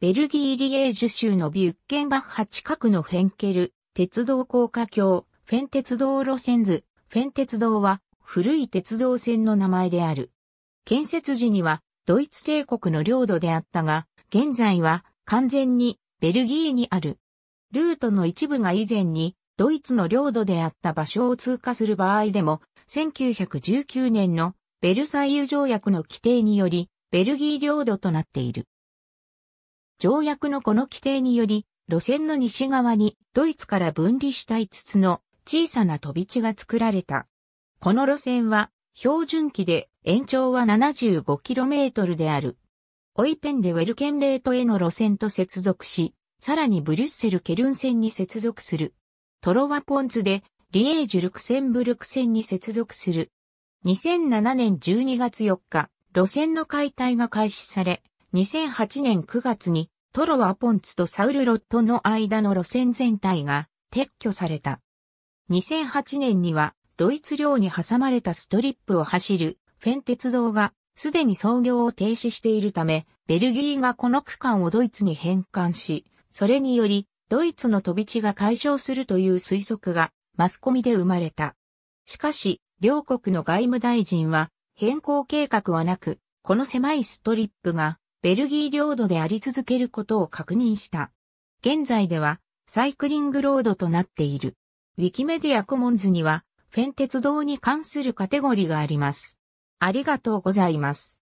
ベルギーリエージュ州のビュッケンバッハ近くのフェンケル、鉄道高架橋、フェン鉄道路線図、フェン鉄道は古い鉄道線の名前である。建設時にはドイツ帝国の領土であったが、現在は完全にベルギーにある。ルートの一部が以前にドイツの領土であった場所を通過する場合でも、1919年のベルサイユ条約の規定により、ベルギー領土となっている。条約のこの規定により、路線の西側にドイツから分離した5つの小さな飛び地が作られた。この路線は標準期で延長は 75km である。オイペンでウェルケンレートへの路線と接続し、さらにブリュッセル・ケルン線に接続する。トロワポンツでリエージュ・ルクセンブルク線に接続する。2007年12月4日、路線の解体が開始され、2008年9月にトロワポンツとサウルロットの間の路線全体が撤去された。2008年にはドイツ領に挟まれたストリップを走るフェン鉄道がすでに操業を停止しているため、ベルギーがこの区間をドイツに返還し、それによりドイツの飛び地が解消するという推測がマスコミで生まれた。しかし、両国の外務大臣は変更計画はなく、この狭いストリップがベルギー領土であり続けることを確認した。現在ではサイクリングロードとなっている。ウィキメディアコモンズには、フェン鉄道に関するカテゴリーがあります。ありがとうございます。